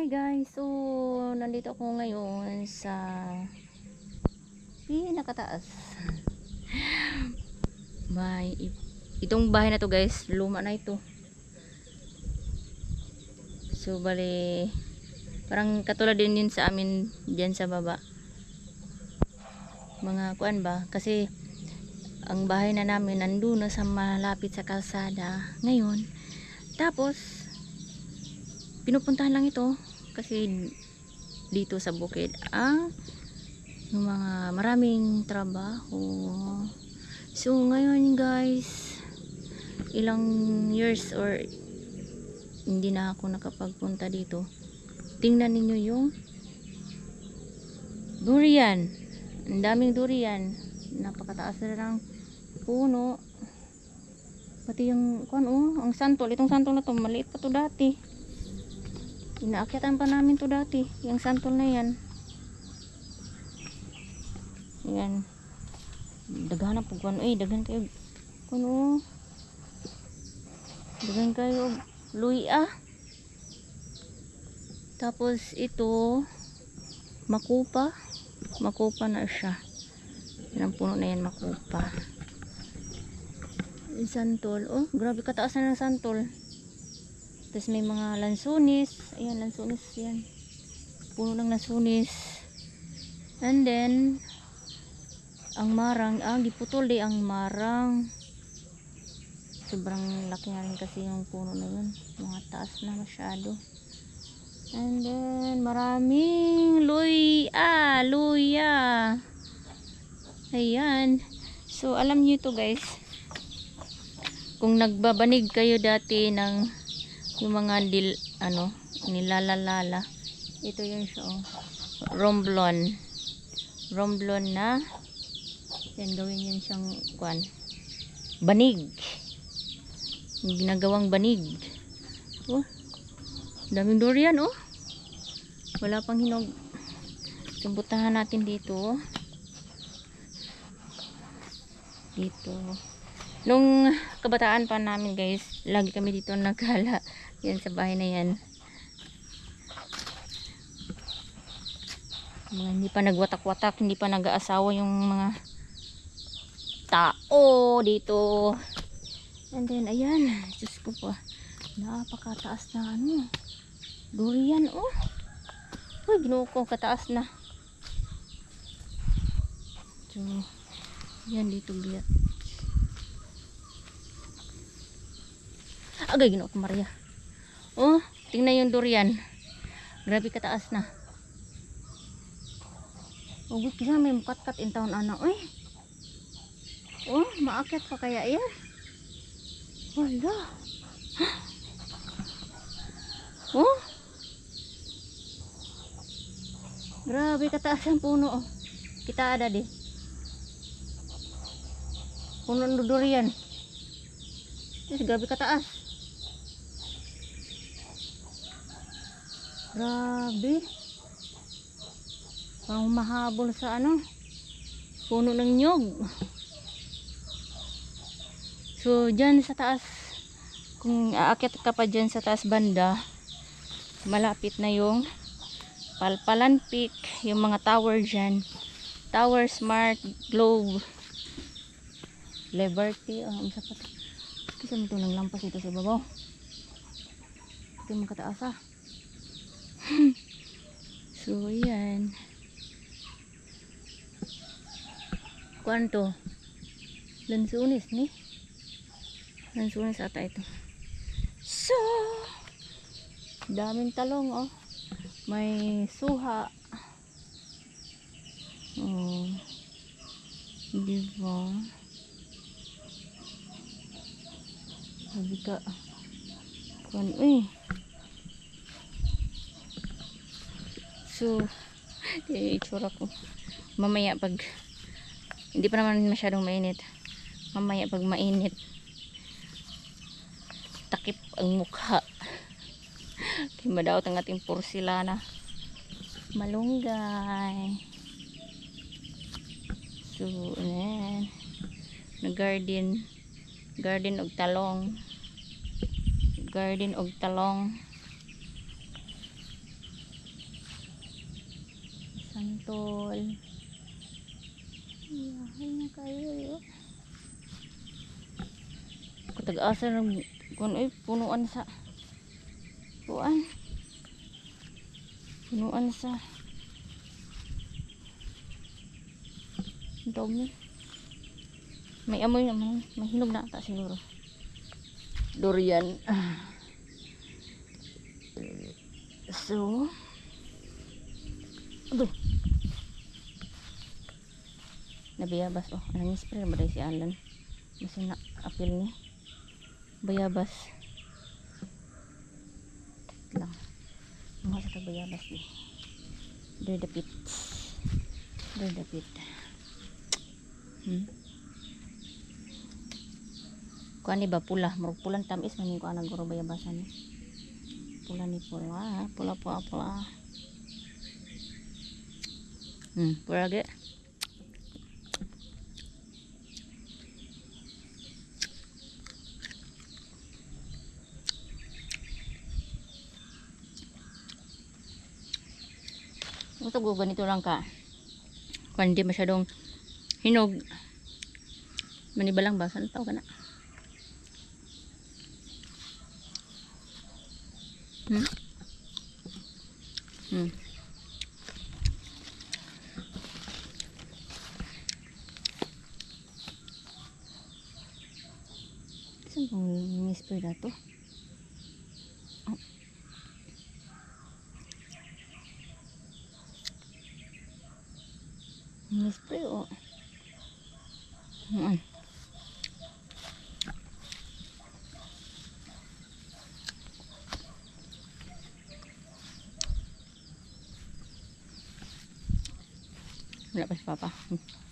Hi guys, so nandito ako ngayon sa pinakataas bahay itong bahay na to guys, luma na ito so bali parang katulad din din sa amin dyan sa baba mga kuan ba kasi ang bahay na namin nandun na sa malapit sa kalsada ngayon tapos pinupuntahan lang ito kasi dito sa bukid ang ah, yung mga maraming trabaho so ngayon guys ilang years or hindi na ako nakapagpunta dito tingnan ninyo yung durian ang daming durian napakataas na ng puno pati yung kuan oh ang santol itong santol na to maliit pa to dati Inaakyatan pa namin to dati. Yung santol na yan. Yan. Daghan na po. Ano, eh, daghan kayo. Ano? Daghan kayo. Luya. Tapos ito, makupa. Makupa na siya. Yan ang puno na yan, makupa. Santol. Oh, grabe kataasan ng santol. Tapos may mga lansunis. Ayan, lansunis yan. Puno ng lansunis. And then, ang marang, ah, giputol di ang marang. Sobrang laki na rin kasi yung puno na yun. Mga taas na masyado. And then, maraming luya, ah, luya. Ayan. So, alam nyo to guys. Kung nagbabanig kayo dati ng yung mga dil, ano, nilalalala. Ito yung siya, oh. Romblon. Romblon na yan, gawin yan siyang, kwan, banig. Ginagawang banig. Oh, daming durian, oh. Wala pang hinog. Sumbutahan natin dito, oh. Dito. Nung kabataan pa namin, guys, lagi kami dito naghala yan sa bahay na yan. Mga hindi pa nagwatak-watak, hindi pa nag-aasawa yung mga tao dito. And then, ayan. Diyos ko po. Napakataas na ano. Durian, oh. Uy, ginuo ko. Kataas na. So, yan dito biyat. Agay, ginuo ko, Maria. Oh, tingnan yung durian. Grabe kataas na. Oh, gusto kasi may mukatkat in town ano. Uy. Oh, maakyat pa kaya yan? Wala. Huh? Oh. Grabe kataas ang puno. Oh. Kita ada di. Puno ng durian. Is grabe kataas. Grabe. Pang mahabol sa ano. Puno ng nyog. So, dyan sa taas, kung aakyat ka pa dyan sa taas banda, malapit na yung Palpalan Peak, yung mga tower dyan. Tower Smart Globe. Liberty. Oh, ang sapat. Kasi may tunang lampas ito sa babaw. Ito yung makataas ah. so yan kwanto lansunis ni lansunis ata ito so daming talong oh may suha oh diba sabi ka kwan eh So, yung itsura ko. Mamaya pag, hindi pa naman masyadong mainit. Mamaya pag mainit, takip ang mukha. Timba daw ang ating porsilana. Malunggay. So, ayan. Nag-garden. Garden og talong. Garden og talong. kantol yahay na kayo kutag-asa ng kung ay punuan sa puan punuan sa dami may amoy naman mahinog na ata siguro durian so Aduh. Nabiyabas oh, nangis spray ba si Alan? Masin na apil niya. Bayabas. Lang. Mga sa bayabas ni. Dre the pit. Dre the pit. Hmm. Kuan ni ba pula, murug pulan tamis maning ko anang bayabas bayabasan. Ya, pula ni pula, pula po pula. pula. Mm, purage. Ito ko ganito lang ka. Kung hindi masyadong hinog. Maniba lang ba? Saan tao ka na? Hmm? Hmm. Saan pang ni-spray na to? Ah. Oh. o. Hmm. Oh. Wala pa si Papa. Hmm.